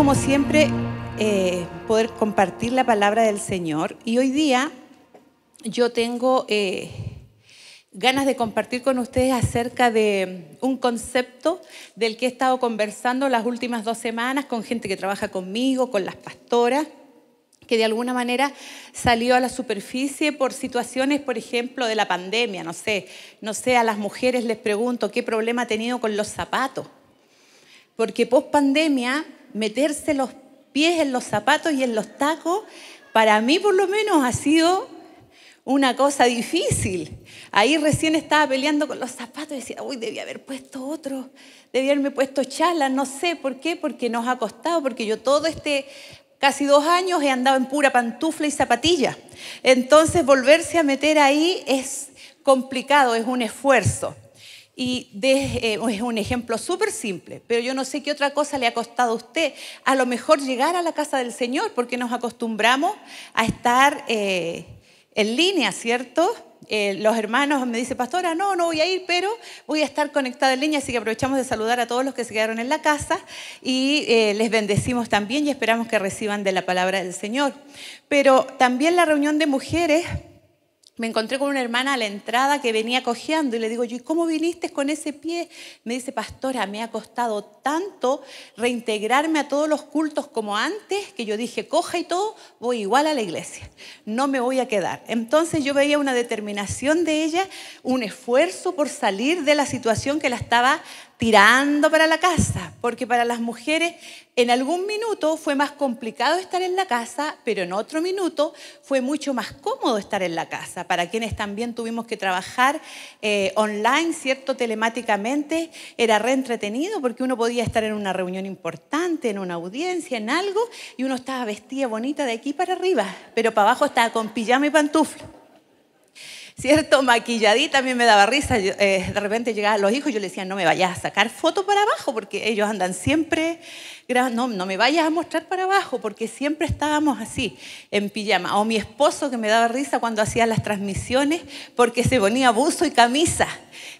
como siempre, eh, poder compartir la palabra del Señor. Y hoy día yo tengo eh, ganas de compartir con ustedes acerca de un concepto del que he estado conversando las últimas dos semanas con gente que trabaja conmigo, con las pastoras que de alguna manera salió a la superficie por situaciones, por ejemplo, de la pandemia, no sé, no sé, a las mujeres les pregunto qué problema ha tenido con los zapatos, porque post pandemia meterse los pies en los zapatos y en los tacos, para mí por lo menos ha sido una cosa difícil. Ahí recién estaba peleando con los zapatos y decía, uy, debía haber puesto otro, debía haberme puesto chala, no sé por qué, porque nos ha costado, porque yo todo este casi dos años he andado en pura pantufla y zapatilla. Entonces volverse a meter ahí es complicado, es un esfuerzo. Y eh, es un ejemplo súper simple, pero yo no sé qué otra cosa le ha costado a usted a lo mejor llegar a la casa del Señor, porque nos acostumbramos a estar eh, en línea, ¿cierto? Eh, los hermanos me dicen, pastora, no, no voy a ir, pero voy a estar conectada en línea, así que aprovechamos de saludar a todos los que se quedaron en la casa y les bendecimos también y esperamos que reciban de la palabra del Señor. Pero también la reunión de mujeres me encontré con una hermana a la entrada que venía cojeando y le digo, ¿y cómo viniste con ese pie? Me dice, pastora, me ha costado tanto reintegrarme a todos los cultos como antes, que yo dije, coja y todo, voy igual a la iglesia, no me voy a quedar. Entonces yo veía una determinación de ella, un esfuerzo por salir de la situación que la estaba tirando para la casa, porque para las mujeres en algún minuto fue más complicado estar en la casa, pero en otro minuto fue mucho más cómodo estar en la casa. Para quienes también tuvimos que trabajar eh, online, ¿cierto? Telemáticamente, era reentretenido entretenido porque uno podía estar en una reunión importante, en una audiencia, en algo, y uno estaba vestida bonita de aquí para arriba, pero para abajo estaba con pijama y pantufla. ¿cierto? Maquilladita, a me daba risa. Eh, de repente llegaban los hijos y yo les decía, no me vayas a sacar foto para abajo, porque ellos andan siempre, no, no me vayas a mostrar para abajo, porque siempre estábamos así, en pijama. O mi esposo que me daba risa cuando hacía las transmisiones, porque se ponía buzo y camisa.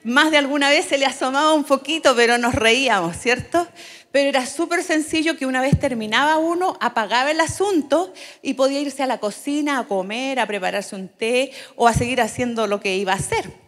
Más de alguna vez se le asomaba un poquito, pero nos reíamos, ¿cierto? Pero era súper sencillo que una vez terminaba uno, apagaba el asunto y podía irse a la cocina a comer, a prepararse un té o a seguir haciendo lo que iba a hacer.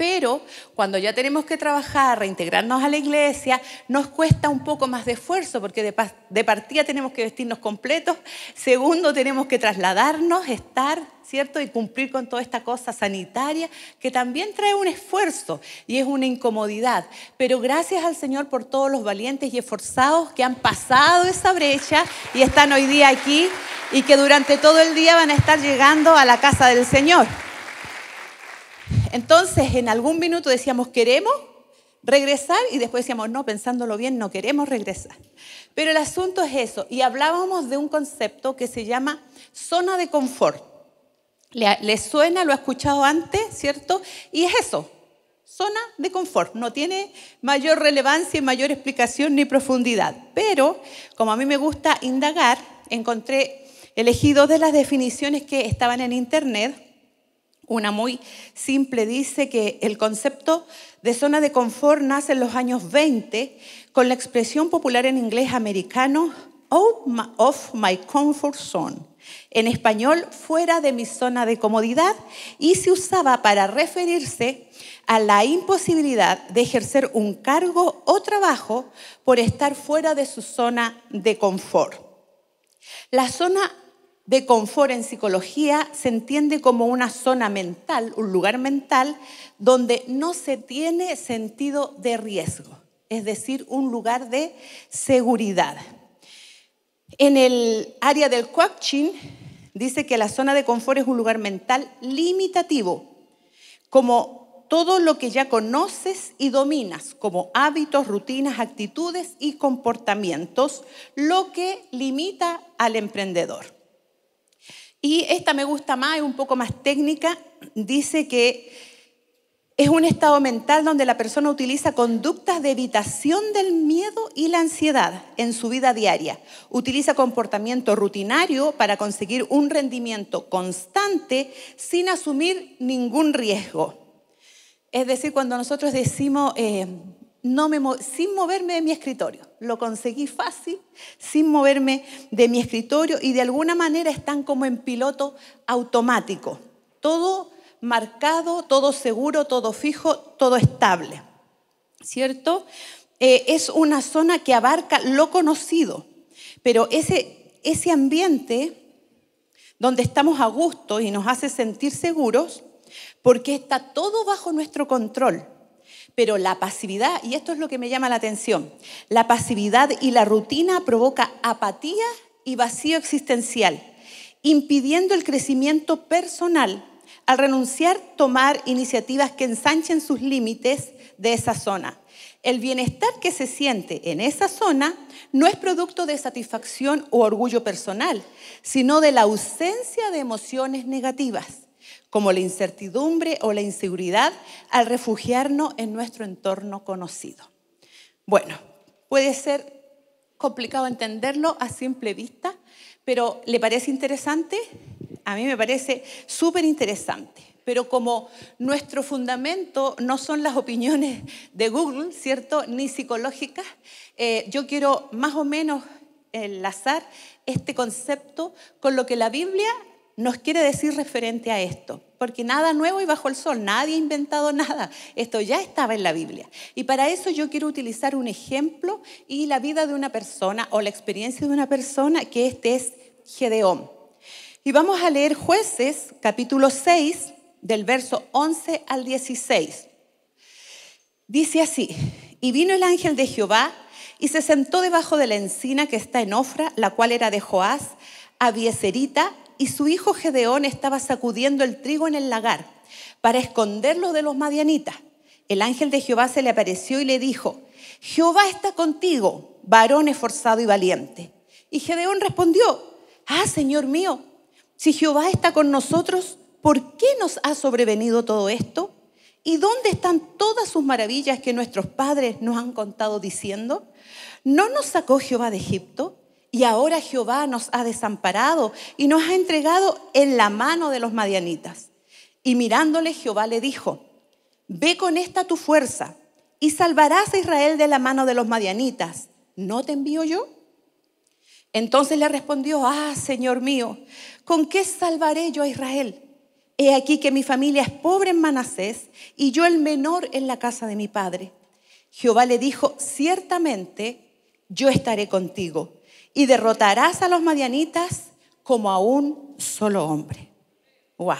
Pero cuando ya tenemos que trabajar, reintegrarnos a la iglesia, nos cuesta un poco más de esfuerzo porque de, partida tenemos que vestirnos completos, segundo tenemos que trasladarnos, estar, ¿cierto? Y cumplir con toda esta cosa sanitaria que también trae un esfuerzo y es una incomodidad. Pero gracias al Señor por todos los valientes y esforzados que han pasado esa brecha y están hoy día aquí y que durante todo el día van a estar llegando a la casa del Señor. Entonces, en algún minuto decíamos, queremos regresar y después decíamos, no, pensándolo bien, no queremos regresar. Pero el asunto es eso, y hablábamos de un concepto que se llama zona de confort. ¿Le, suena? ¿Lo ha escuchado antes? ¿Cierto? Y es eso, zona de confort. No tiene mayor relevancia y mayor explicación ni profundidad. Pero, como a mí me gusta indagar, encontré dos de las definiciones que estaban en Internet una muy simple, dice que el concepto de zona de confort nace en los años 20 con la expresión popular en inglés americano of my comfort zone. En español, fuera de mi zona de comodidad, y se usaba para referirse a la imposibilidad de ejercer un cargo o trabajo por estar fuera de su zona de confort. La zona de confort en psicología se entiende como una zona mental, un lugar mental, donde no se tiene sentido de riesgo, es decir, un lugar de seguridad. En el área del coaching dice que la zona de confort es un lugar mental limitativo, como todo lo que ya conoces y dominas, como hábitos, rutinas, actitudes y comportamientos, lo que limita al emprendedor. Y esta me gusta más, es un poco más técnica. Dice que es un estado mental donde la persona utiliza conductas de evitación del miedo y la ansiedad en su vida diaria. Utiliza comportamiento rutinario para conseguir un rendimiento constante sin asumir ningún riesgo. Es decir, cuando nosotros decimos, eh, no me sin moverme de mi escritorio lo conseguí fácil, sin moverme de mi escritorio y de alguna manera están como en piloto automático. Todo marcado, todo seguro, todo fijo, todo estable. ¿Cierto? Eh, es una zona que abarca lo conocido, pero ese, ese ambiente donde estamos a gusto y nos hace sentir seguros, porque está todo bajo nuestro control pero la pasividad, y esto es lo que me llama la atención, la pasividad y la rutina provoca apatía y vacío existencial, impidiendo el crecimiento personal al renunciar a tomar iniciativas que ensanchen sus límites de esa zona. El bienestar que se siente en esa zona no es producto de satisfacción o orgullo personal, sino de la ausencia de emociones negativas como la incertidumbre o la inseguridad al refugiarnos en nuestro entorno conocido. Bueno, puede ser complicado entenderlo a simple vista, pero ¿le parece interesante? A mí me parece súper interesante. Pero como nuestro fundamento no son las opiniones de Google, ¿cierto? Ni psicológicas, eh, yo quiero más o menos enlazar este concepto con lo que la Biblia nos quiere decir referente a esto, porque nada nuevo y bajo el sol, nadie ha inventado nada, esto ya estaba en la Biblia. Y para eso yo quiero utilizar un ejemplo y la vida de una persona o la experiencia de una persona, que este es Gedeón. Y vamos a leer jueces capítulo 6 del verso 11 al 16. Dice así, y vino el ángel de Jehová y se sentó debajo de la encina que está en Ofra, la cual era de Joás, a Bieserita, y su hijo Gedeón estaba sacudiendo el trigo en el lagar para esconderlo de los madianitas. El ángel de Jehová se le apareció y le dijo, Jehová está contigo, varón esforzado y valiente. Y Gedeón respondió, ah, Señor mío, si Jehová está con nosotros, ¿por qué nos ha sobrevenido todo esto? ¿Y dónde están todas sus maravillas que nuestros padres nos han contado diciendo? ¿No nos sacó Jehová de Egipto? y ahora Jehová nos ha desamparado y nos ha entregado en la mano de los madianitas. Y mirándole Jehová le dijo, ve con esta tu fuerza y salvarás a Israel de la mano de los madianitas. ¿No te envío yo? Entonces le respondió, ah, Señor mío, ¿con qué salvaré yo a Israel? He aquí que mi familia es pobre en Manasés y yo el menor en la casa de mi padre. Jehová le dijo, ciertamente yo estaré contigo y derrotarás a los madianitas como a un solo hombre. ¡Wow!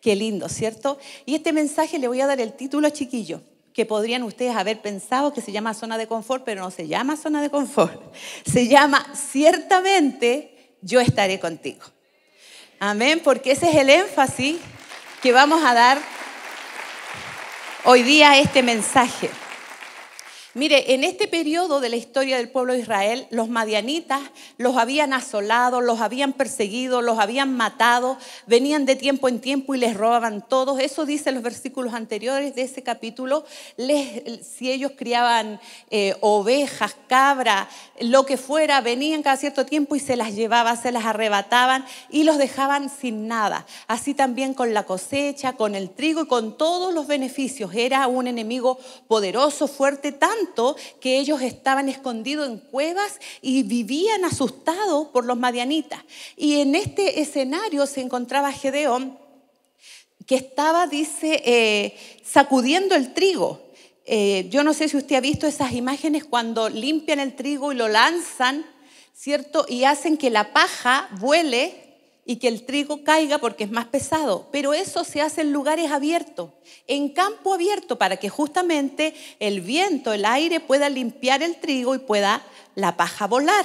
Qué lindo, ¿cierto? Y este mensaje le voy a dar el título chiquillo que podrían ustedes haber pensado que se llama zona de confort, pero no se llama zona de confort. Se llama ciertamente yo estaré contigo. Amén, porque ese es el énfasis que vamos a dar hoy día a este mensaje. Mire, en este periodo de la historia del pueblo de Israel, los madianitas los habían asolado, los habían perseguido, los habían matado, venían de tiempo en tiempo y les robaban todos. Eso dicen los versículos anteriores de ese capítulo. si ellos criaban eh, ovejas, cabras, lo que fuera, venían cada cierto tiempo y se las llevaban, se las arrebataban y los dejaban sin nada. Así también con la cosecha, con el trigo y con todos los beneficios. Era un enemigo poderoso, fuerte, tan que ellos estaban escondidos en cuevas y vivían asustados por los madianitas. Y en este escenario se encontraba Gedeón, que estaba, dice, eh, sacudiendo el trigo. Eh, yo no sé si usted ha visto esas imágenes cuando limpian el trigo y lo lanzan, ¿cierto? Y hacen que la paja vuele y que el trigo caiga porque es más pesado, pero eso se hace en lugares abiertos, en campo abierto, para que justamente el viento, el aire pueda limpiar el trigo y pueda la paja volar.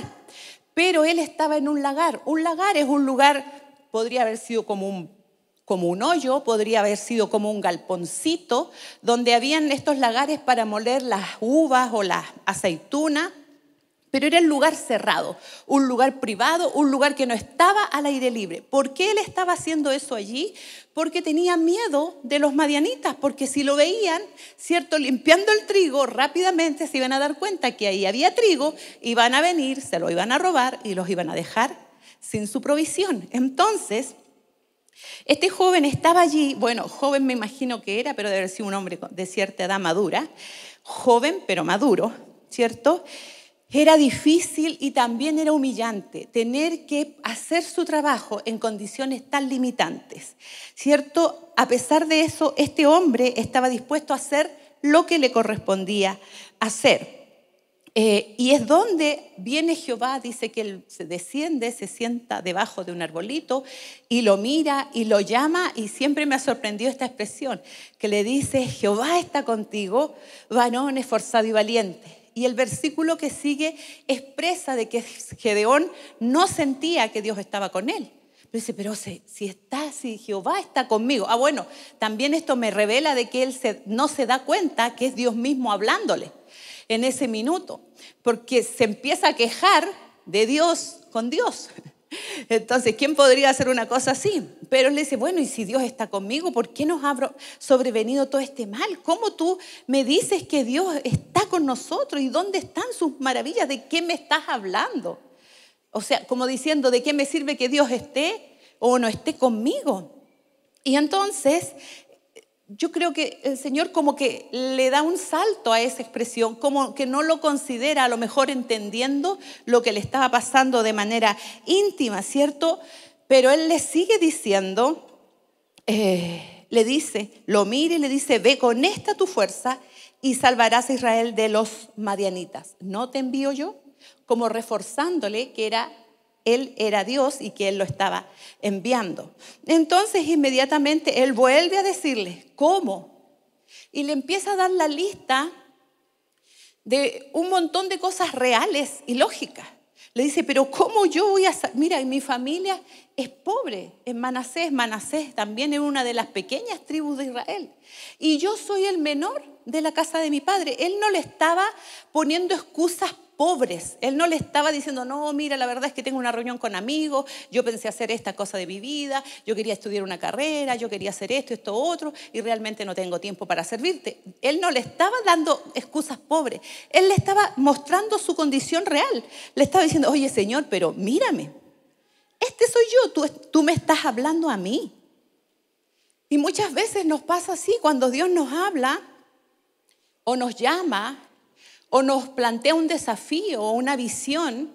Pero él estaba en un lagar. Un lagar es un lugar, podría haber sido como un como un hoyo, podría haber sido como un galponcito, donde habían estos lagares para moler las uvas o las aceitunas. Pero era un lugar cerrado, un lugar privado, un lugar que no estaba al aire libre. ¿Por qué él estaba haciendo eso allí? Porque tenía miedo de los madianitas, porque si lo veían, ¿cierto? Limpiando el trigo, rápidamente se iban a dar cuenta que ahí había trigo, iban a venir, se lo iban a robar y los iban a dejar sin su provisión. Entonces, este joven estaba allí, bueno, joven me imagino que era, pero debe haber sido un hombre de cierta edad madura, joven pero maduro, ¿cierto? Era difícil y también era humillante tener que hacer su trabajo en condiciones tan limitantes. ¿Cierto? A pesar de eso, este hombre estaba dispuesto a hacer lo que le correspondía hacer. Eh, y es donde viene Jehová, dice que él se desciende, se sienta debajo de un arbolito y lo mira y lo llama y siempre me ha sorprendido esta expresión que le dice, Jehová está contigo, varón esforzado y valiente. Y el versículo que sigue expresa de que Gedeón no sentía que Dios estaba con él. Pero dice, pero si, está, si Jehová está conmigo. Ah, bueno, también esto me revela de que él no se da cuenta que es Dios mismo hablándole en ese minuto, porque se empieza a quejar de Dios con Dios. Entonces, ¿quién podría hacer una cosa así? Pero él le dice, bueno, y si Dios está conmigo, ¿por qué nos ha sobrevenido todo este mal? ¿Cómo tú me dices que Dios está con nosotros? ¿Y dónde están sus maravillas? ¿De qué me estás hablando? O sea, como diciendo, ¿de qué me sirve que Dios esté o no esté conmigo? Y entonces yo creo que el Señor como que le da un salto a esa expresión, como que no lo considera, a lo mejor entendiendo lo que le estaba pasando de manera íntima, ¿cierto? Pero Él le sigue diciendo, eh, le dice, lo mire y le dice, ve con esta tu fuerza y salvarás a Israel de los madianitas. ¿No te envío yo? Como reforzándole que era él era Dios y que Él lo estaba enviando. Entonces inmediatamente Él vuelve a decirle, ¿cómo? Y le empieza a dar la lista de un montón de cosas reales y lógicas. Le dice, pero ¿cómo yo voy a... Mira, mi familia es pobre en Manasés, Manasés también es una de las pequeñas tribus de Israel. Y yo soy el menor de la casa de mi padre. Él no le estaba poniendo excusas pobres. Él no le estaba diciendo, no, mira, la verdad es que tengo una reunión con amigos, yo pensé hacer esta cosa de mi vida, yo quería estudiar una carrera, yo quería hacer esto, esto, otro, y realmente no tengo tiempo para servirte. Él no le estaba dando excusas pobres, él le estaba mostrando su condición real. Le estaba diciendo, oye Señor, pero mírame, este soy yo, tú, tú me estás hablando a mí. Y muchas veces nos pasa así, cuando Dios nos habla o nos llama o nos plantea un desafío o una visión,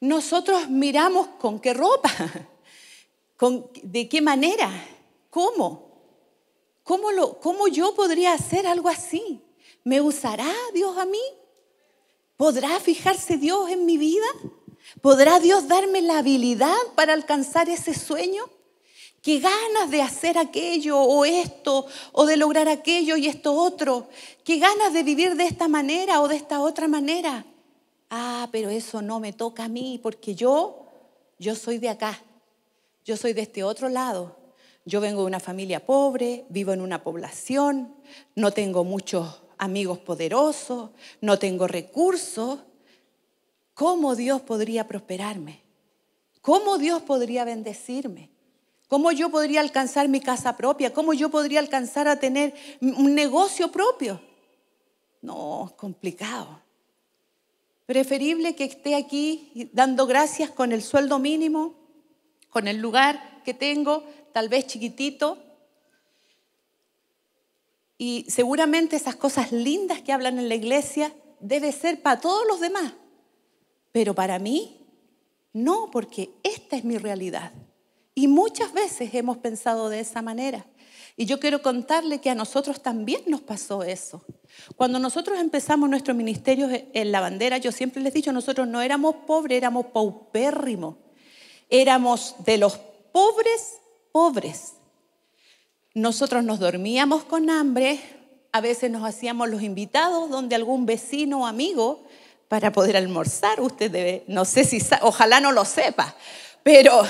nosotros miramos con qué ropa, con, de qué manera, cómo, cómo, lo, cómo yo podría hacer algo así. ¿Me usará Dios a mí? ¿Podrá fijarse Dios en mi vida? ¿Podrá Dios darme la habilidad para alcanzar ese sueño? Qué ganas de hacer aquello o esto, o de lograr aquello y esto otro. Qué ganas de vivir de esta manera o de esta otra manera. Ah, pero eso no me toca a mí porque yo, yo soy de acá. Yo soy de este otro lado. Yo vengo de una familia pobre, vivo en una población, no tengo muchos amigos poderosos, no tengo recursos. ¿Cómo Dios podría prosperarme? ¿Cómo Dios podría bendecirme? ¿Cómo yo podría alcanzar mi casa propia? ¿Cómo yo podría alcanzar a tener un negocio propio? No, es complicado. Preferible que esté aquí dando gracias con el sueldo mínimo, con el lugar que tengo, tal vez chiquitito. Y seguramente esas cosas lindas que hablan en la iglesia debe ser para todos los demás. Pero para mí, no, porque esta es mi realidad. Y muchas veces hemos pensado de esa manera. Y yo quiero contarle que a nosotros también nos pasó eso. Cuando nosotros empezamos nuestro ministerio en la bandera, yo siempre les he dicho, nosotros no éramos pobres, éramos paupérrimos. Éramos de los pobres, pobres. Nosotros nos dormíamos con hambre, a veces nos hacíamos los invitados donde algún vecino o amigo para poder almorzar. Usted debe, no sé si, ojalá no lo sepa, pero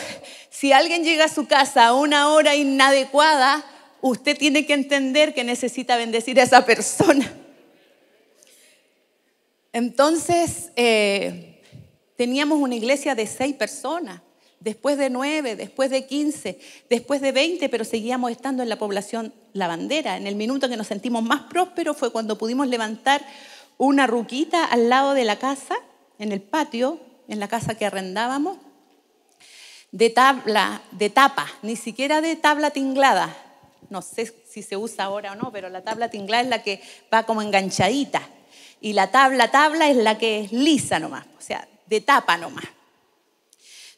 si alguien llega a su casa a una hora inadecuada, usted tiene que entender que necesita bendecir a esa persona. Entonces, eh, teníamos una iglesia de seis personas, después de nueve, después de quince, después de veinte, pero seguíamos estando en la población La Bandera. En el minuto que nos sentimos más prósperos fue cuando pudimos levantar una ruquita al lado de la casa, en el patio, en la casa que arrendábamos, de tabla, de tapa, ni siquiera de tabla tinglada. No sé si se usa ahora o no, pero la tabla tinglada es la que va como enganchadita. Y la tabla, tabla es la que es lisa nomás, o sea, de tapa nomás.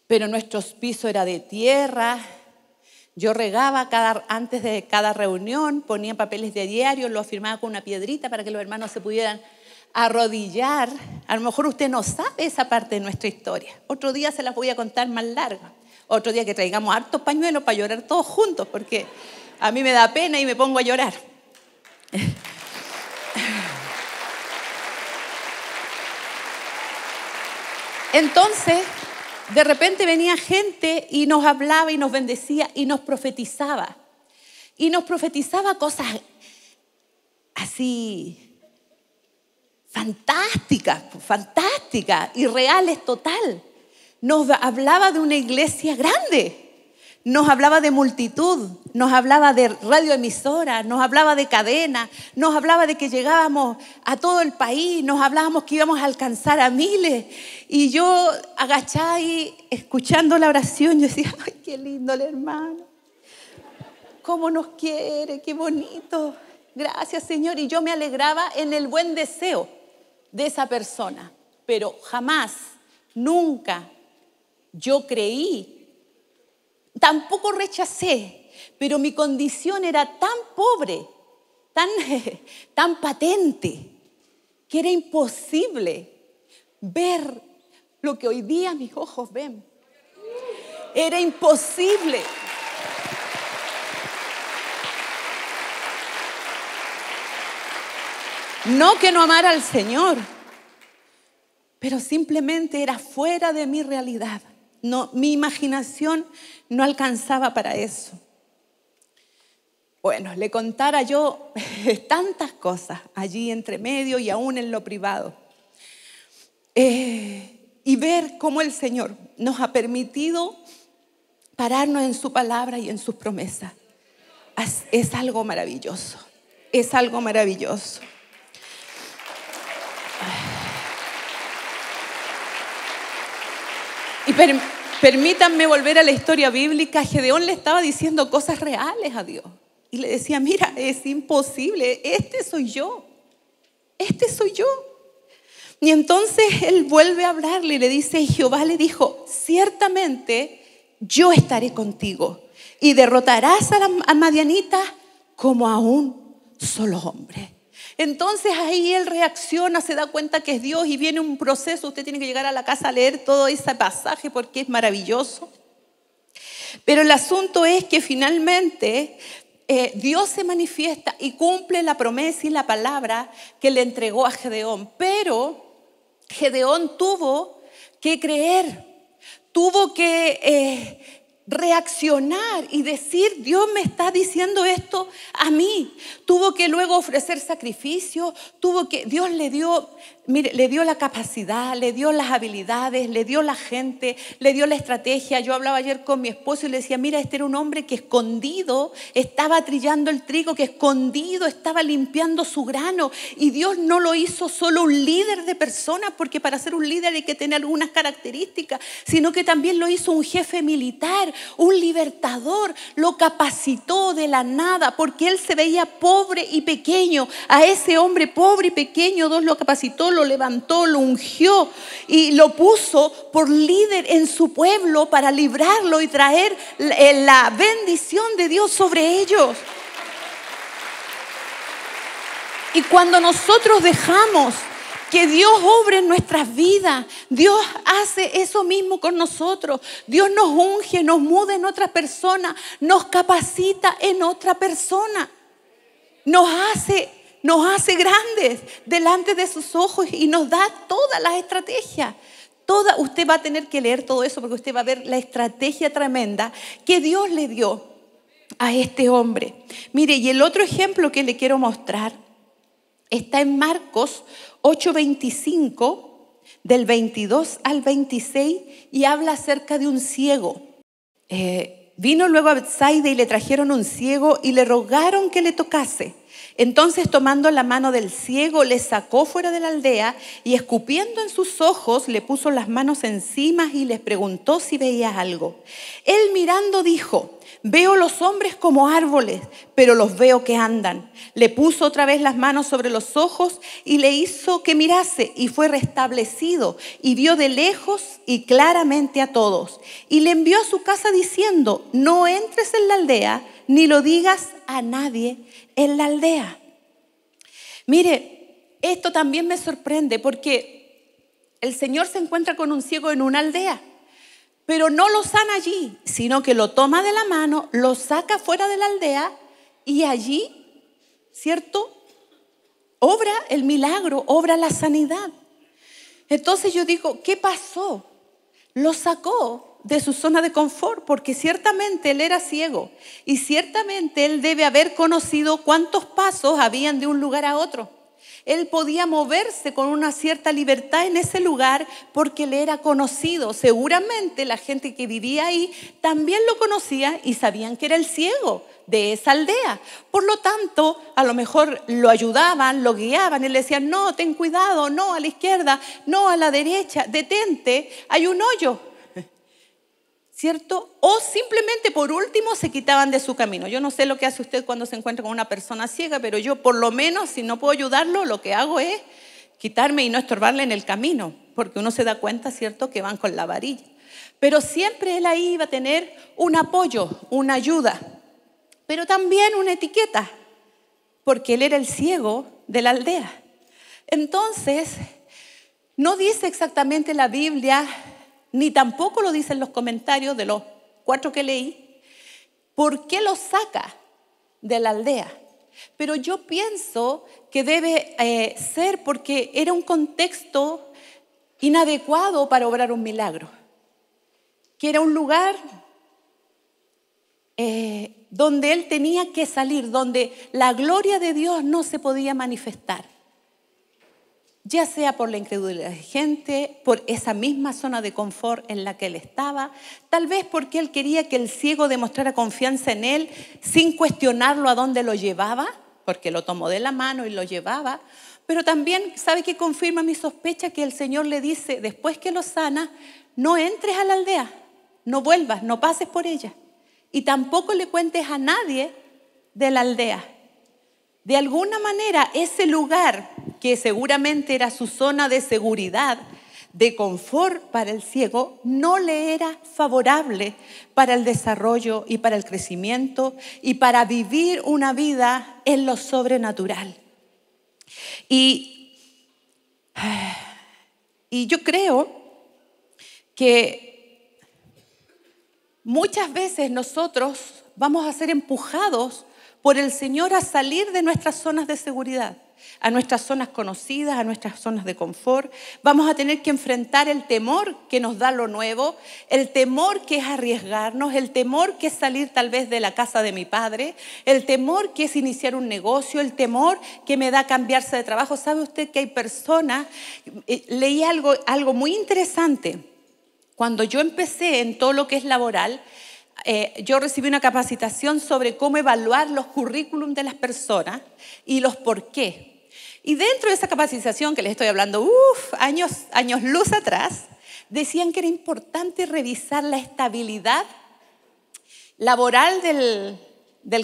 Pero nuestro piso era de tierra. Yo regaba cada, antes de cada reunión, ponía papeles de diario, lo afirmaba con una piedrita para que los hermanos se pudieran arrodillar. A lo mejor usted no sabe esa parte de nuestra historia. Otro día se las voy a contar más larga. Otro día que traigamos hartos pañuelos para llorar todos juntos, porque a mí me da pena y me pongo a llorar. Entonces, de repente venía gente y nos hablaba y nos bendecía y nos profetizaba. Y nos profetizaba cosas así fantásticas, fantásticas, reales total nos hablaba de una iglesia grande, nos hablaba de multitud, nos hablaba de radioemisoras, nos hablaba de cadenas, nos hablaba de que llegábamos a todo el país, nos hablábamos que íbamos a alcanzar a miles. Y yo agachada y escuchando la oración, yo decía, ay, qué lindo el hermano, cómo nos quiere, qué bonito, gracias Señor. Y yo me alegraba en el buen deseo de esa persona, pero jamás, nunca yo creí, tampoco rechacé, pero mi condición era tan pobre, tan, tan patente, que era imposible ver lo que hoy día mis ojos ven. Era imposible. No que no amara al Señor, pero simplemente era fuera de mi realidad mi imaginación no alcanzaba para eso. Bueno, le contara yo tantas cosas allí entre medio y aún en lo privado. Eh, y ver cómo el Señor nos ha permitido pararnos en su palabra y en sus promesas. Es algo maravilloso, es algo maravilloso. Y, Permítanme volver a la historia bíblica. Gedeón le estaba diciendo cosas reales a Dios. Y le decía, mira, es imposible, este soy yo, este soy yo. Y entonces él vuelve a hablarle y le dice, y Jehová le dijo, ciertamente yo estaré contigo y derrotarás a Madianita como a un solo hombre. Entonces ahí él reacciona, se da cuenta que es Dios y viene un proceso. Usted tiene que llegar a la casa a leer todo ese pasaje porque es maravilloso. Pero el asunto es que finalmente eh, Dios se manifiesta y cumple la promesa y la palabra que le entregó a Gedeón. Pero Gedeón tuvo que creer, tuvo que eh, reaccionar y decir, Dios me está diciendo esto a mí. Tuvo que luego ofrecer sacrificio, tuvo que, Dios le dio, le dio la capacidad, le dio las habilidades, le dio la gente, le dio la estrategia. Yo hablaba ayer con mi esposo y le decía, mira, este era un hombre que escondido estaba trillando el trigo, que escondido estaba limpiando su grano. Y Dios no lo hizo solo un líder de personas, porque para ser un líder hay que tener algunas características, sino que también lo hizo un jefe militar un libertador, lo capacitó de la nada porque él se veía pobre y pequeño. A ese hombre pobre y pequeño Dios lo capacitó, lo levantó, lo ungió y lo puso por líder en su pueblo para librarlo y traer la eh, bendición de Dios sobre ellos. Y cuando nosotros dejamos que Dios obre en nuestras vidas. Dios hace eso mismo con nosotros. Dios nos unge, nos muda en otra persona, nos capacita en otra persona. Nos hace, nos hace grandes delante de sus ojos y nos da todas las estrategias. Toda, usted va a tener que leer todo eso porque usted va a ver la estrategia tremenda que Dios le dio a este hombre. Mire, y el otro ejemplo que le quiero mostrar Está en Marcos 8:25, del 22 al 26, y habla acerca de un ciego. Eh, vino luego a Bethsaida y le trajeron un ciego y le rogaron que le tocase. Entonces tomando la mano del ciego le sacó fuera de la aldea y escupiendo en sus ojos le puso las manos encima y les preguntó si veía algo. Él mirando dijo, Veo los hombres como árboles, pero los veo que andan. Le puso otra vez las manos sobre los ojos y le hizo que mirase y fue restablecido y vio de lejos y claramente a todos. Y le envió a su casa diciendo, no entres en la aldea ni lo digas a nadie en la aldea. Mire, esto también me sorprende porque el Señor se encuentra con un ciego en una aldea pero no lo sana allí, sino que lo toma de la mano, lo saca fuera de la aldea y allí, ¿cierto? Obra el milagro, obra la sanidad. Entonces yo digo, ¿qué pasó? Lo sacó de su zona de confort, porque ciertamente él era ciego y ciertamente él debe haber conocido cuántos pasos habían de un lugar a otro. Él podía moverse con una cierta libertad en ese lugar porque le era conocido. Seguramente la gente que vivía ahí también lo conocía y sabían que era el ciego de esa aldea. Por lo tanto, a lo mejor lo ayudaban, lo guiaban y le decían, no, ten cuidado, no a la izquierda, no a la derecha, detente, hay un hoyo, ¿cierto? O simplemente por último se quitaban de su camino. Yo no sé lo que hace usted cuando se encuentra con una persona ciega, pero yo por lo menos si no puedo ayudarlo, lo que hago es quitarme y no estorbarle en el camino, porque uno se da cuenta, ¿cierto?, que van con la varilla. Pero siempre él ahí iba a tener un apoyo, una ayuda, pero también una etiqueta, porque él era el ciego de la aldea. Entonces, no dice exactamente la Biblia ni tampoco lo dicen los comentarios de los cuatro que leí, ¿por qué lo saca de la aldea? Pero yo pienso que debe eh, ser porque era un contexto inadecuado para obrar un milagro, que era un lugar eh, donde él tenía que salir, donde la gloria de Dios no se podía manifestar ya sea por la incredulidad de gente, por esa misma zona de confort en la que él estaba, tal vez porque él quería que el ciego demostrara confianza en él sin cuestionarlo a dónde lo llevaba, porque lo tomó de la mano y lo llevaba, pero también sabe que confirma mi sospecha que el Señor le dice, después que lo sana, no entres a la aldea, no vuelvas, no pases por ella, y tampoco le cuentes a nadie de la aldea. De alguna manera, ese lugar que seguramente era su zona de seguridad, de confort para el ciego, no le era favorable para el desarrollo y para el crecimiento y para vivir una vida en lo sobrenatural. Y, yo creo que muchas veces nosotros vamos a ser empujados por el Señor a salir de nuestras zonas de seguridad a nuestras zonas conocidas, a nuestras zonas de confort. Vamos a tener que enfrentar el temor que nos da lo nuevo, el temor que es arriesgarnos, el temor que es salir tal vez de la casa de mi padre, el temor que es iniciar un negocio, el temor que me da cambiarse de trabajo. ¿Sabe usted que hay personas? Eh, leí algo, algo muy interesante. Cuando yo empecé en todo lo que es laboral, eh, yo recibí una capacitación sobre cómo evaluar los currículum de las personas y los por qué. Y dentro de esa capacitación que les estoy hablando, años, años luz atrás, decían que era importante revisar la estabilidad laboral del,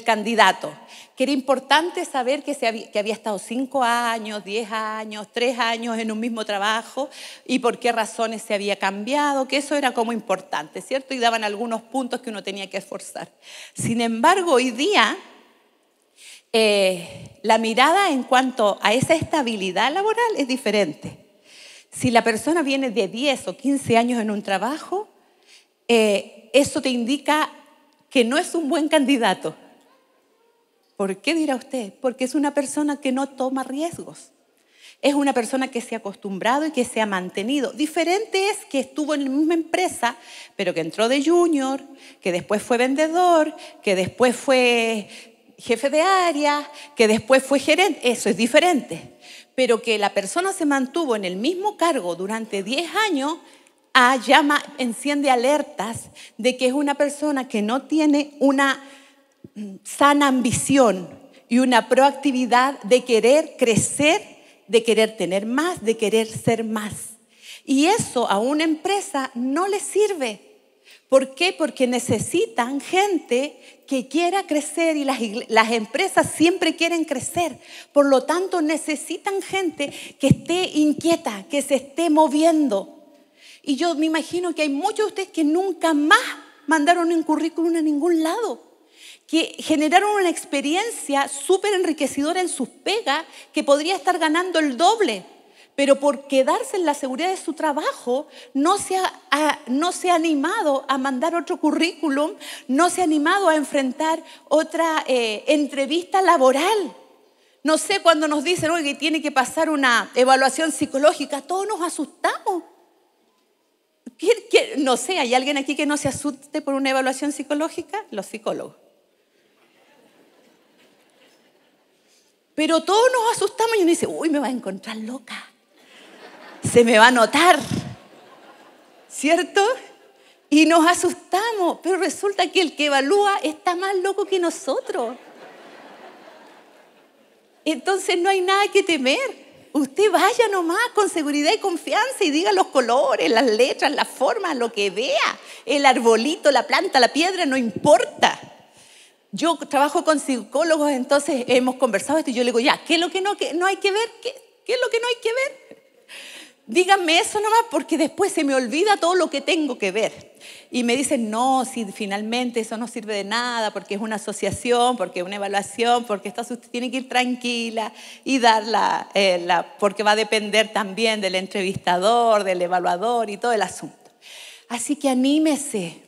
candidato, que era importante saber que, se que había estado cinco años, diez años, tres años en un mismo trabajo y por qué razones se había cambiado, que eso era como importante, ¿cierto? Y daban algunos puntos que uno tenía que esforzar. Sin embargo, hoy día eh, la mirada en cuanto a esa estabilidad laboral es diferente. Si la persona viene de 10 o 15 años en un trabajo, eh, eso te indica que no es un buen candidato. ¿Por qué dirá usted? Porque es una persona que no toma riesgos. Es una persona que se ha acostumbrado y que se ha mantenido. Diferente es que estuvo en la misma empresa, pero que entró de junior, que después fue vendedor, que después fue jefe de área, que después fue gerente, eso es diferente. Pero que la persona se mantuvo en el mismo cargo durante 10 años, llama, ah, enciende alertas de que es una persona que no tiene una mm, sana ambición y una proactividad de querer crecer, de querer tener más, de querer ser más. Y eso a una empresa no le sirve. ¿Por qué? Porque necesitan gente que quiera crecer y las, empresas siempre quieren crecer. Por lo tanto, necesitan gente que esté inquieta, que se esté moviendo. Y yo me imagino que hay muchos de ustedes que nunca más mandaron un currículum a ningún lado, que generaron una experiencia súper enriquecedora en sus pegas que podría estar ganando el doble pero por quedarse en la seguridad de su trabajo, no se, ha, no se animado a mandar otro currículum, no se ha animado a enfrentar otra eh, entrevista laboral. No sé, cuando nos dicen, oye, tiene que pasar una evaluación psicológica, todos nos asustamos. No sé, ¿hay alguien aquí que no se asuste por una evaluación psicológica? Los psicólogos. Pero todos nos asustamos y uno dice, uy, me va a encontrar loca se me va a notar, ¿cierto? Y nos asustamos, pero resulta que el que evalúa está más loco que nosotros. Entonces no hay nada que temer. Usted vaya nomás con seguridad y confianza y diga los colores, las letras, las formas, lo que vea. El arbolito, la planta, la piedra, no importa. Yo trabajo con psicólogos, entonces hemos conversado esto y yo le digo, ya, ¿qué es lo que no, hay que ver? ¿Qué, ¿Qué es lo que no hay que ver? díganme eso nomás porque después se me olvida todo lo que tengo que ver. Y me dicen, no, si finalmente eso no sirve de nada, porque es una asociación, porque es una evaluación, porque esto tiene que ir tranquila y darla, eh, porque va a depender también del entrevistador, del evaluador y todo el asunto. Así que anímese,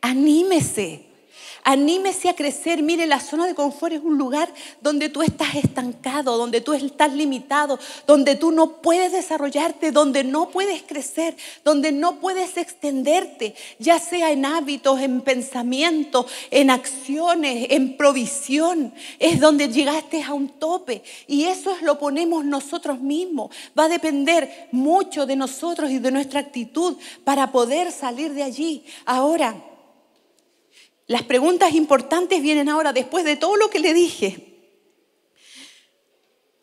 anímese anímese a crecer. Mire, la zona de confort es un lugar donde tú estás estancado, donde tú estás limitado, donde tú no puedes desarrollarte, donde no puedes crecer, donde no puedes extenderte, ya sea en hábitos, en pensamientos, en acciones, en provisión. Es donde llegaste a un tope y eso es lo ponemos nosotros mismos. Va a depender mucho de nosotros y de nuestra actitud para poder salir de allí. Ahora, las preguntas importantes vienen ahora después de todo lo que le dije.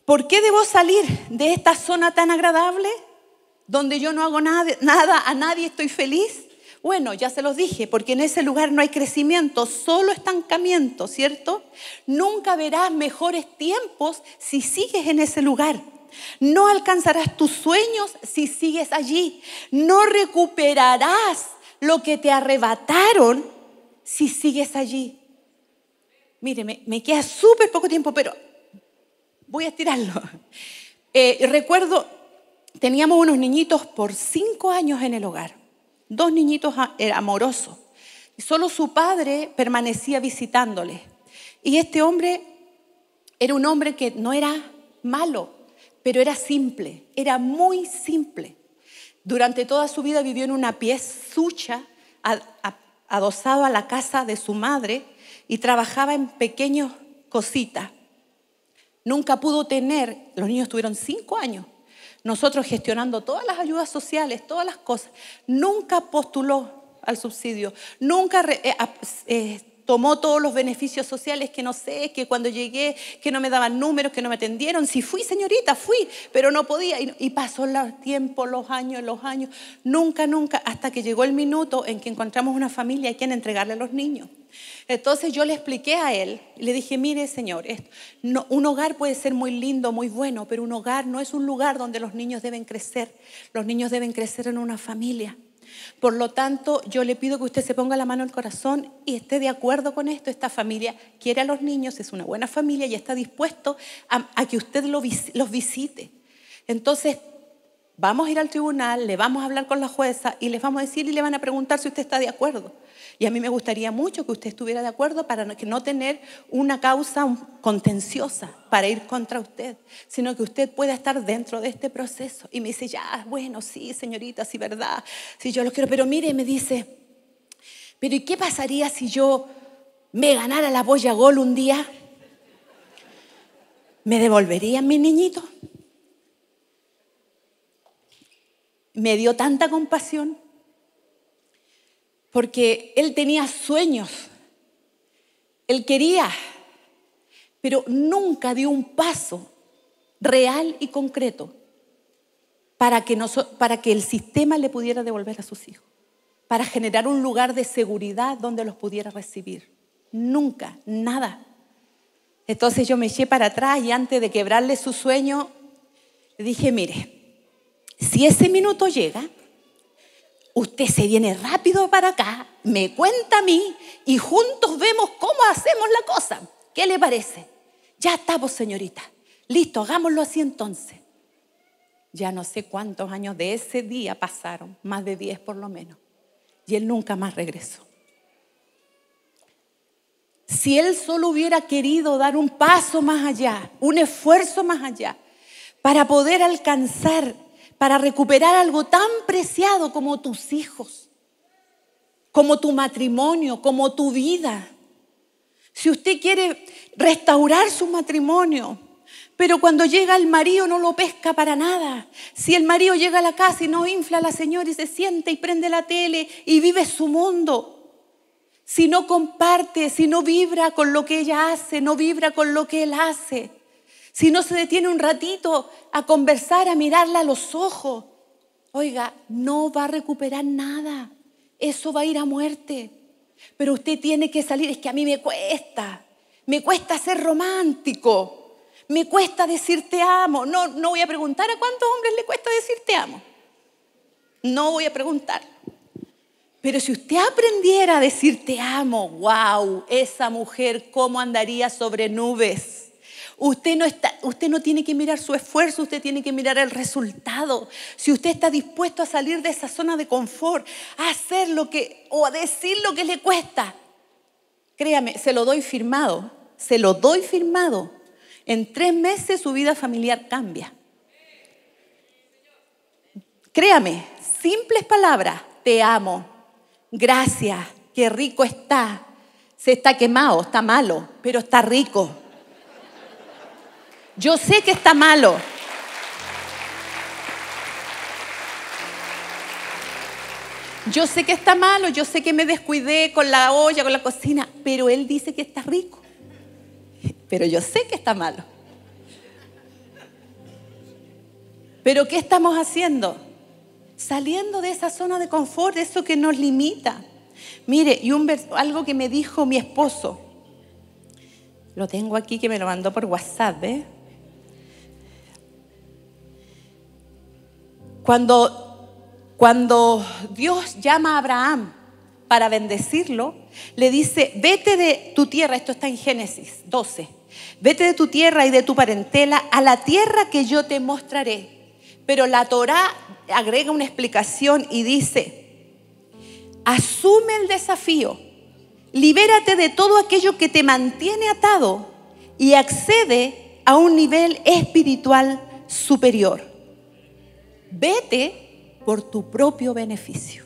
¿Por qué debo salir de esta zona tan agradable donde yo no hago nada, nada, a nadie estoy feliz? Bueno, ya se los dije, porque en ese lugar no hay crecimiento, solo estancamiento, ¿cierto? Nunca verás mejores tiempos si sigues en ese lugar. No alcanzarás tus sueños si sigues allí. No recuperarás lo que te arrebataron si sigues allí. Mire, me, queda súper poco tiempo, pero voy a estirarlo. Eh, recuerdo, teníamos unos niñitos por cinco años en el hogar, dos niñitos eh, amorosos. Solo su padre permanecía visitándoles. Y este hombre era un hombre que no era malo, pero era simple, era muy simple. Durante toda su vida vivió en una pieza a, a adosado a la casa de su madre y trabajaba en pequeñas cositas. Nunca pudo tener, los niños tuvieron cinco años, nosotros gestionando todas las ayudas sociales, todas las cosas, nunca postuló al subsidio, nunca eh, eh, tomó todos los beneficios sociales que no sé, que cuando llegué, que no me daban números, que no me atendieron. Si sí, fui señorita, fui, pero no podía. Y, pasó el tiempo, los años, los años. Nunca, nunca, hasta que llegó el minuto en que encontramos una familia a quien entregarle a los niños. Entonces yo le expliqué a él, le dije, mire señor, un hogar puede ser muy lindo, muy bueno, pero un hogar no es un lugar donde los niños deben crecer. Los niños deben crecer en una familia. Por lo tanto, yo le pido que usted se ponga la mano al corazón y esté de acuerdo con esto. Esta familia quiere a los niños, es una buena familia y está dispuesto a, que usted los visite. Entonces, vamos a ir al tribunal, le vamos a hablar con la jueza y les vamos a decir y le van a preguntar si usted está de acuerdo. Y a mí me gustaría mucho que usted estuviera de acuerdo para que no tener una causa contenciosa para ir contra usted, sino que usted pueda estar dentro de este proceso. Y me dice, ya, bueno, sí, señorita, sí, verdad, sí, yo lo quiero. Pero mire, me dice, pero ¿y qué pasaría si yo me ganara la boya gol un día? ¿Me devolverían mi niñito? Me dio tanta compasión porque él tenía sueños, él quería, pero nunca dio un paso real y concreto para que, para que el sistema le pudiera devolver a sus hijos, para generar un lugar de seguridad donde los pudiera recibir. Nunca, nada. Entonces yo me eché para atrás y antes de quebrarle su sueño, dije, mire, si ese minuto llega, usted se viene rápido para acá, me cuenta a mí y juntos vemos cómo hacemos la cosa. ¿Qué le parece? Ya estamos, pues, señorita. Listo, hagámoslo así entonces. Ya no sé cuántos años de ese día pasaron, más de 10 por lo menos. Y él nunca más regresó. Si él solo hubiera querido dar un paso más allá, un esfuerzo más allá, para poder alcanzar para recuperar algo tan preciado como tus hijos, como tu matrimonio, como tu vida. Si usted quiere restaurar su matrimonio, pero cuando llega el marido no lo pesca para nada. Si el marido llega a la casa y no infla a la señora y se sienta y prende la tele y vive su mundo. Si no comparte, si no vibra con lo que ella hace, no vibra con lo que él hace si no se detiene un ratito a conversar, a mirarla a los ojos, oiga, no va a recuperar nada. Eso va a ir a muerte. Pero usted tiene que salir. Es que a mí me cuesta. Me cuesta ser romántico. Me cuesta decir te amo. No, no voy a preguntar a cuántos hombres le cuesta decir te amo. No voy a preguntar. Pero si usted aprendiera a decir te amo, wow, esa mujer cómo andaría sobre nubes. Usted no, está, usted no tiene que mirar su esfuerzo, usted tiene que mirar el resultado. Si usted está dispuesto a salir de esa zona de confort, a hacer lo que o a decir lo que le cuesta, créame, se lo doy firmado, se lo doy firmado. En tres meses su vida familiar cambia. Créame, simples palabras, te amo, gracias, qué rico está. Se está quemado, está malo, pero está rico. Yo sé que está malo. Yo sé que está malo, yo sé que me descuidé con la olla, con la cocina, pero él dice que está rico. Pero yo sé que está malo. Pero ¿qué estamos haciendo? Saliendo de esa zona de confort, de eso que nos limita. Mire, y algo que me dijo mi esposo, lo tengo aquí que me lo mandó por WhatsApp, ¿eh? Cuando, cuando Dios llama a Abraham para bendecirlo, le dice, vete de tu tierra, esto está en Génesis 12, vete de tu tierra y de tu parentela a la tierra que yo te mostraré. Pero la Torá agrega una explicación y dice, asume el desafío, libérate de todo aquello que te mantiene atado y accede a un nivel espiritual superior vete por tu propio beneficio.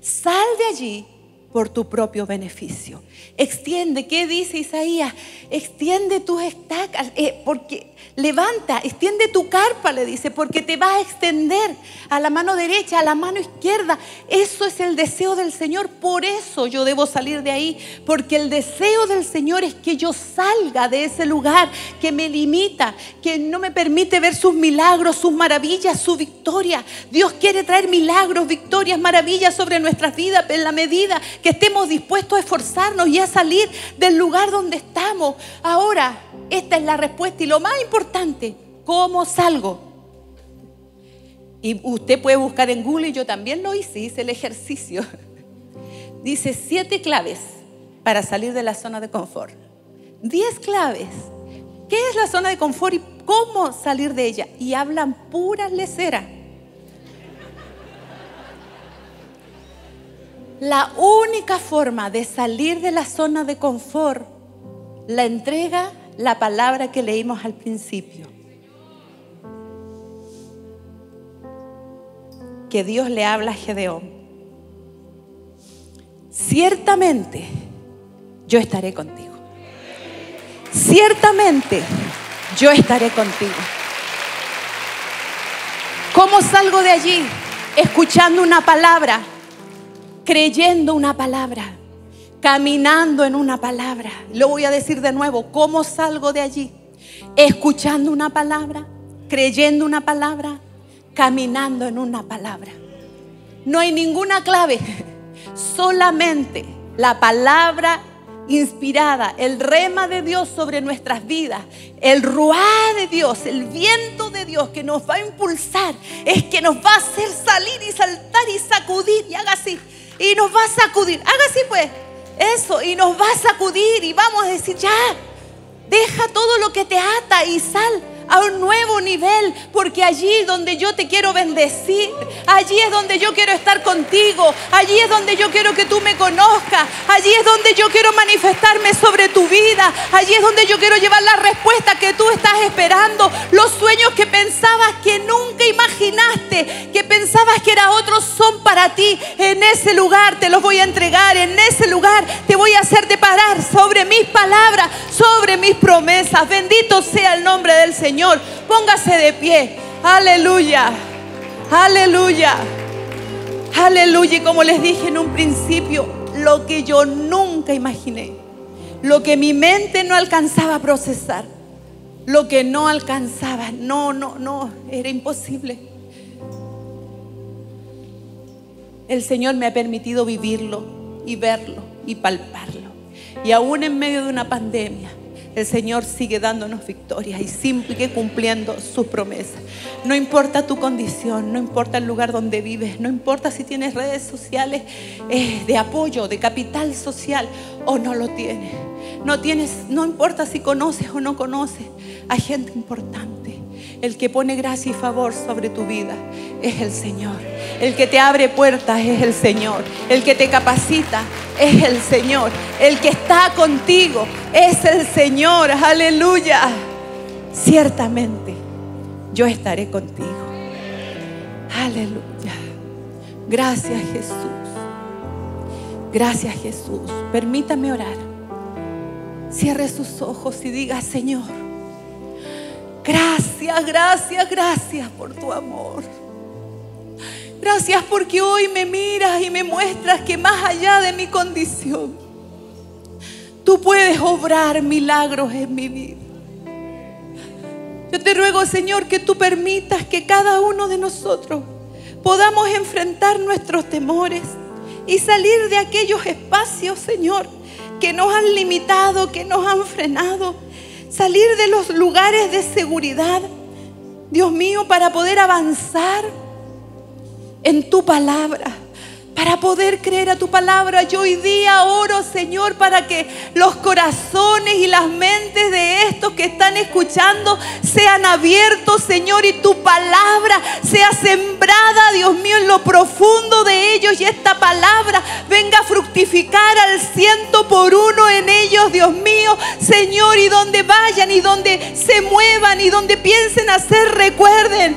Sal de allí por tu propio beneficio. Extiende, ¿qué dice Isaías? Extiende tus estacas, eh, porque levanta, extiende tu carpa, le dice, porque te va a extender a la mano derecha, a la mano izquierda. Eso es el deseo del Señor, por eso yo debo salir de ahí, porque el deseo del Señor es que yo salga de ese lugar que me limita, que no me permite ver sus milagros, sus maravillas, su victoria. Dios quiere traer milagros, victorias, maravillas sobre nuestras vidas en la medida que estemos dispuestos a esforzarnos y a salir del lugar donde estamos. Ahora, esta es la respuesta y lo más importante, ¿cómo salgo? Y usted puede buscar en Google, y yo también lo hice, hice el ejercicio. Dice siete claves para salir de la zona de confort. Diez claves. ¿Qué es la zona de confort y cómo salir de ella? Y hablan puras leceras. La única forma de salir de la zona de confort la entrega la palabra que leímos al principio. Que Dios le habla a Gedeón. Ciertamente yo estaré contigo. Ciertamente yo estaré contigo. ¿Cómo salgo de allí? Escuchando una palabra creyendo una palabra, caminando en una palabra. Lo voy a decir de nuevo, ¿cómo salgo de allí? Escuchando una palabra, creyendo una palabra, caminando en una palabra. No hay ninguna clave, solamente la palabra inspirada, el rema de Dios sobre nuestras vidas, el ruá de Dios, el viento de Dios que nos va a impulsar, es que nos va a hacer salir y saltar y sacudir y haga así y nos va a sacudir. Haga así pues. Eso, y nos va a sacudir y vamos a decir, ya, deja todo lo que te ata y sal a un nuevo nivel, porque allí donde yo te quiero bendecir, allí es donde yo quiero estar contigo, allí es donde yo quiero que tú me conozcas, allí es donde yo quiero manifestarme sobre tu vida, allí es donde yo quiero llevar la respuesta que tú estás esperando, los sueños que pensabas que nunca imaginaste, que pensabas que era otros son para ti, en ese lugar te los voy a entregar, en ese lugar te voy a hacer deparar sobre mis palabras, sobre mis promesas, bendito sea el nombre del Señor. Póngase de pie. Aleluya. Aleluya. Aleluya. Y como les dije en un principio, lo que yo nunca imaginé, lo que mi mente no alcanzaba a procesar, lo que no alcanzaba, no, no, no, era imposible. El Señor me ha permitido vivirlo y verlo y palparlo. Y aún en medio de una pandemia, el Señor sigue dándonos victorias y sigue cumpliendo sus promesas. No importa tu condición, no importa el lugar donde vives, no importa si tienes redes sociales eh, de apoyo, de capital social o no lo tienes. No tienes, no importa si conoces o no conoces a gente importante. El que pone gracia y favor sobre tu vida es el Señor. El que te abre puertas es el Señor. El que te capacita es el Señor. El que está contigo es el Señor. Aleluya. Ciertamente yo estaré contigo. Aleluya. Gracias Jesús. Gracias Jesús. Permítame orar. Cierre sus ojos y diga, Señor Gracias, gracias, gracias por tu amor. Gracias porque hoy me miras y me muestras que más allá de mi condición, tú puedes obrar milagros en mi vida. Yo te ruego, Señor, que tú permitas que cada uno de nosotros podamos enfrentar nuestros temores y salir de aquellos espacios, Señor, que nos han limitado, que nos han frenado salir de los lugares de seguridad, Dios mío, para poder avanzar en tu palabra para poder creer a tu palabra. Yo hoy día oro, Señor, para que los corazones y las mentes de estos que están escuchando sean abiertos, Señor, y tu palabra sea sembrada, Dios mío, en lo profundo de ellos y esta palabra venga a fructificar al ciento por uno en ellos, Dios mío, Señor, y donde vayan y donde se muevan y donde piensen hacer, recuerden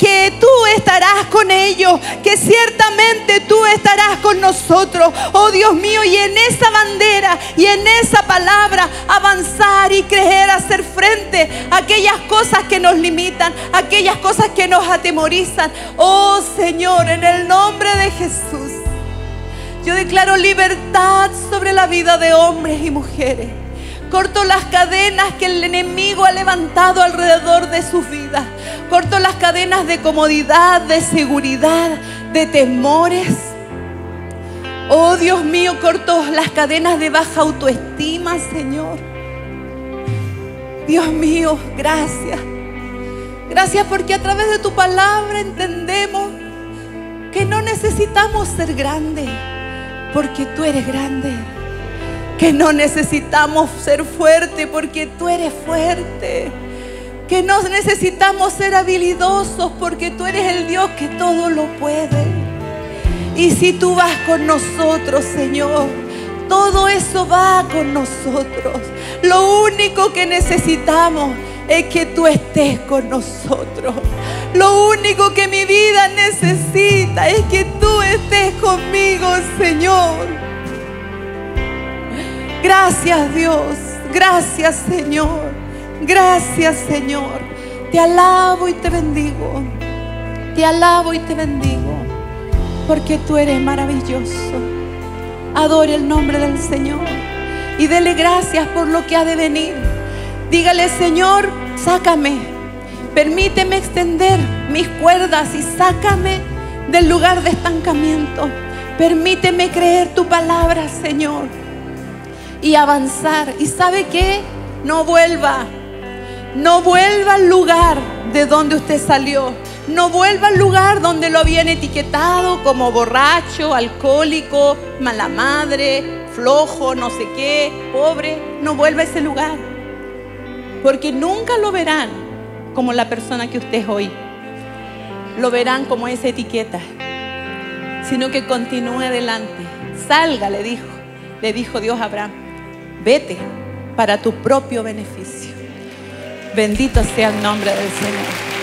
que tú estarás con ellos, que ciertamente tú estarás con nosotros, oh Dios mío, y en esa bandera y en esa palabra avanzar y creer, hacer frente a aquellas cosas que nos limitan, aquellas cosas que nos atemorizan. Oh Señor, en el nombre de Jesús, yo declaro libertad sobre la vida de hombres y mujeres. Corto las cadenas que el enemigo ha levantado alrededor de sus vidas. Corto las cadenas de comodidad, de seguridad, de temores. Oh Dios mío, cortó las cadenas de baja autoestima, Señor. Dios mío, gracias. Gracias porque a través de tu palabra entendemos que no necesitamos ser grandes, porque tú eres grande. Que no necesitamos ser fuerte, porque tú eres fuerte. Que no necesitamos ser habilidosos, porque tú eres el Dios que todo lo puede y si tú vas con nosotros, Señor, todo eso va con nosotros. Lo único que necesitamos es que tú estés con nosotros. Lo único que mi vida necesita es que tú estés conmigo, Señor. Gracias Dios, gracias Señor, gracias Señor. Te alabo y te bendigo. Te alabo y te bendigo porque tú eres maravilloso. Adore el nombre del Señor y dele gracias por lo que ha de venir. Dígale, Señor, sácame. Permíteme extender mis cuerdas y sácame del lugar de estancamiento. Permíteme creer tu palabra, Señor, y avanzar. ¿Y sabe que No vuelva. No vuelva al lugar de donde usted salió no vuelva al lugar donde lo habían etiquetado como borracho, alcohólico, mala madre, flojo, no sé qué, pobre. No vuelva a ese lugar. Porque nunca lo verán como la persona que usted es hoy. Lo verán como esa etiqueta. Sino que continúe adelante. Salga, le dijo. Le dijo Dios a Abraham. Vete para tu propio beneficio. Bendito sea el nombre del Señor.